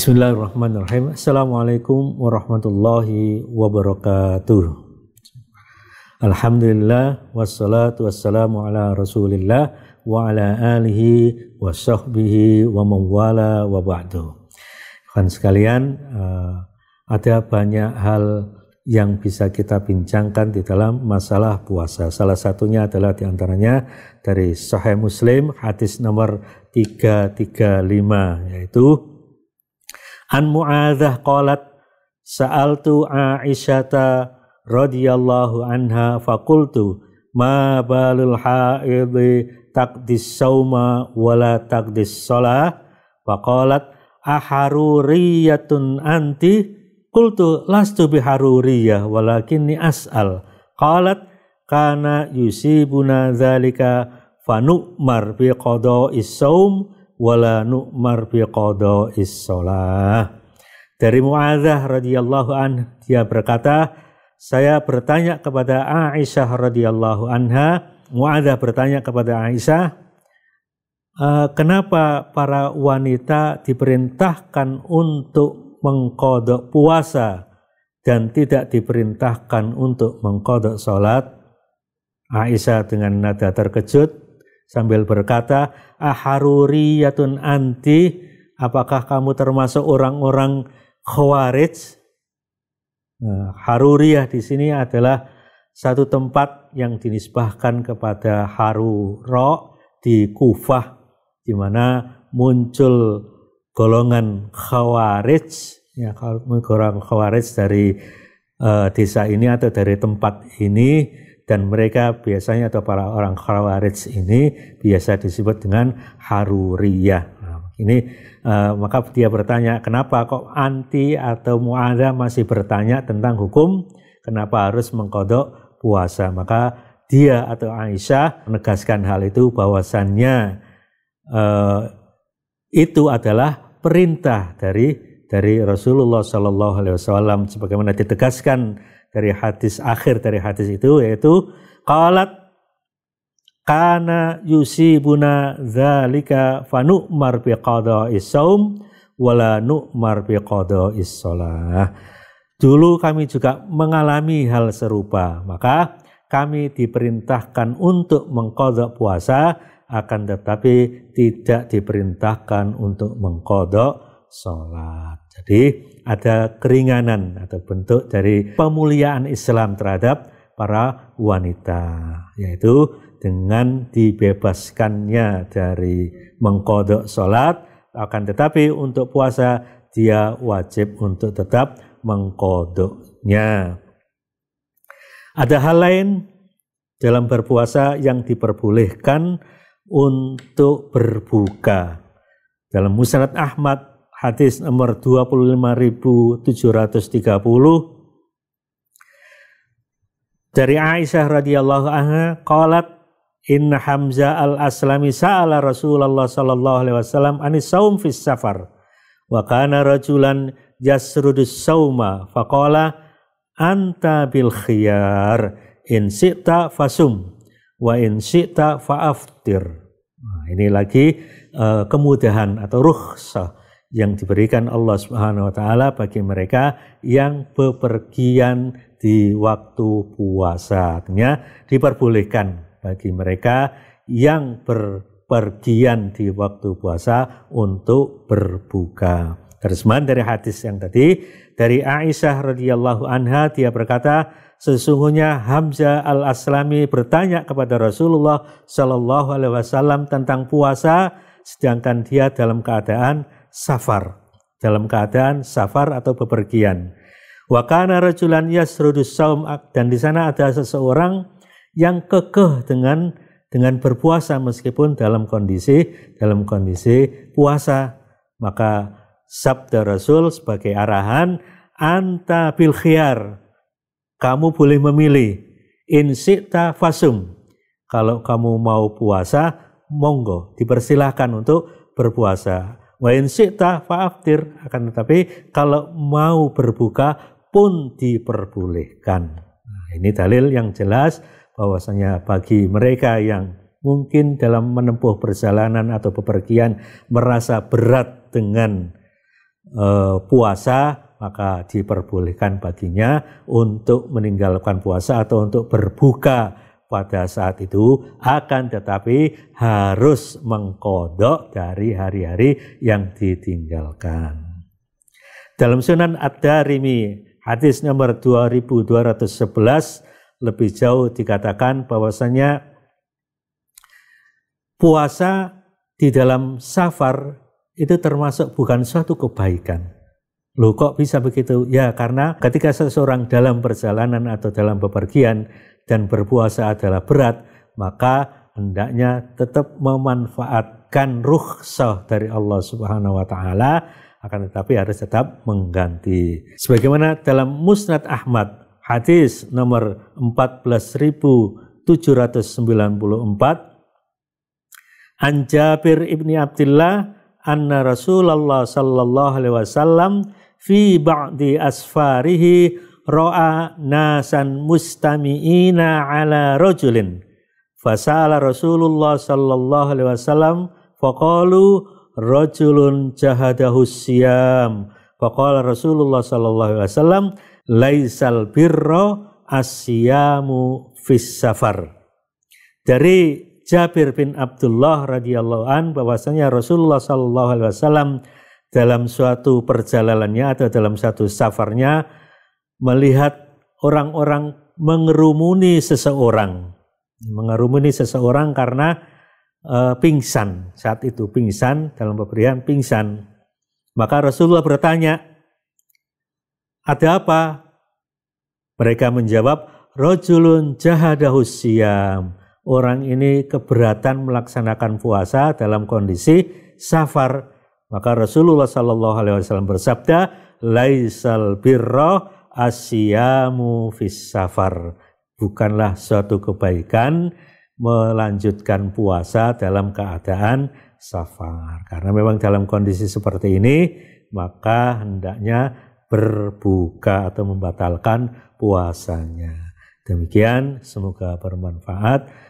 Bismillahirrahmanirrahim. Assalamualaikum warahmatullahi wabarakatuh. Alhamdulillah wassalatu wassalamu ala Rasulillah wa ala alihi wa sahbihi wa mawala wa ba'du. Kan sekalian eh, ada banyak hal yang bisa kita bincangkan di dalam masalah puasa. Salah satunya adalah diantaranya dari Sahih Muslim hadis nomor 335 yaitu An Mu'adzah qalat sa'altu Aisyata radhiyallahu anha fakultu ma balul haid taqdis sauma wala taqdis shalah faqalat aharuriyatun anti kultu lastu biharuriyah walakinni as'al qalat kana yusibuna dzalika fanu'mar bi qada'is saum wala nu'mar biqada'is shalah. Dari Muadzah radhiyallahu an dia berkata, saya bertanya kepada Aisyah radhiyallahu anha, Muadzah bertanya kepada Aisyah, e, kenapa para wanita diperintahkan untuk mengkodok puasa dan tidak diperintahkan untuk mengkodok sholat? Aisyah dengan nada terkejut sambil berkata, "Aharuriyatun anti, apakah kamu termasuk orang-orang Khawarij?" Nah, Haruriyah di sini adalah satu tempat yang dinisbahkan kepada Haruro di Kufah di mana muncul golongan Khawarij ya golongan Khawarij dari uh, desa ini atau dari tempat ini dan mereka biasanya atau para orang khawarij ini biasa disebut dengan haruriyah. Nah, ini uh, maka dia bertanya kenapa kok anti atau muada masih bertanya tentang hukum kenapa harus mengkodok puasa maka dia atau Aisyah menegaskan hal itu bahwasannya uh, itu adalah perintah dari dari Rasulullah Shallallahu Alaihi Wasallam sebagaimana ditegaskan dari hadis akhir dari hadis itu yaitu qalat kana yusibuna dzalika fanu'mar biqada'is saum wala nu'mar biqada'is shalah. Dulu kami juga mengalami hal serupa, maka kami diperintahkan untuk mengkodok puasa, akan tetapi tidak diperintahkan untuk mengkodok sholat. Jadi ada keringanan atau bentuk dari pemuliaan Islam terhadap para wanita, yaitu dengan dibebaskannya dari mengkodok sholat, akan tetapi untuk puasa dia wajib untuk tetap mengkodoknya. Ada hal lain dalam berpuasa yang diperbolehkan untuk berbuka. Dalam Musnad Ahmad hadis nomor 25730 dari Aisyah radhiyallahu anha qalat inna hamza al-Aslami sa'ala Rasulullah sallallahu alaihi wasallam anis saum fis safar wa kana rajulan yasrudus sauma faqala anta bil khiyar in sita fasum wa in sita faaftir nah, ini lagi uh, kemudahan atau rukhsah yang diberikan Allah Subhanahu wa taala bagi mereka yang bepergian di waktu puasa. Artinya diperbolehkan bagi mereka yang berpergian di waktu puasa untuk berbuka. Terjemahan dari hadis yang tadi dari Aisyah radhiyallahu anha dia berkata sesungguhnya Hamzah al Aslami bertanya kepada Rasulullah Shallallahu alaihi wasallam tentang puasa sedangkan dia dalam keadaan safar dalam keadaan safar atau bepergian. Wakana rajulan yasrudus saum dan di sana ada seseorang yang kekeh dengan dengan berpuasa meskipun dalam kondisi dalam kondisi puasa maka sabda Rasul sebagai arahan anta bil khiyar kamu boleh memilih insita fasum kalau kamu mau puasa monggo dipersilahkan untuk berpuasa Wa in syi'ta fa'aftir. Akan tetapi kalau mau berbuka pun diperbolehkan. Nah, ini dalil yang jelas bahwasanya bagi mereka yang mungkin dalam menempuh perjalanan atau bepergian merasa berat dengan e, puasa maka diperbolehkan baginya untuk meninggalkan puasa atau untuk berbuka pada saat itu akan tetapi harus mengkodok dari hari-hari yang ditinggalkan. Dalam Sunan Ad-Darimi hadis nomor 2211 lebih jauh dikatakan bahwasanya puasa di dalam safar itu termasuk bukan suatu kebaikan Loh kok bisa begitu? Ya karena ketika seseorang dalam perjalanan atau dalam bepergian dan berpuasa adalah berat, maka hendaknya tetap memanfaatkan rukhsah dari Allah Subhanahu wa taala akan tetapi harus tetap mengganti. Sebagaimana dalam Musnad Ahmad hadis nomor 14794 An Jabir Ibni Abdullah anna Rasulullah sallallahu alaihi wasallam fi ba'di asfarihi ra'a nasan mustami'ina ala rajulin fasala Rasulullah sallallahu alaihi wasallam faqalu rajulun jahadahu siyam faqala Rasulullah sallallahu alaihi wasallam laisal birra asyamu fis safar dari Jabir bin Abdullah radhiyallahu an bahwasanya Rasulullah sallallahu alaihi wasallam dalam suatu perjalanannya atau dalam satu safarnya melihat orang-orang mengerumuni seseorang, mengerumuni seseorang karena e, pingsan saat itu pingsan dalam pemberian pingsan. Maka Rasulullah bertanya, ada apa? Mereka menjawab, rojulun jahadahus orang ini keberatan melaksanakan puasa dalam kondisi safar, maka Rasulullah Shallallahu Alaihi Wasallam bersabda, laisal birro asyamu fis safar. Bukanlah suatu kebaikan melanjutkan puasa dalam keadaan safar. Karena memang dalam kondisi seperti ini, maka hendaknya berbuka atau membatalkan puasanya. Demikian, semoga bermanfaat.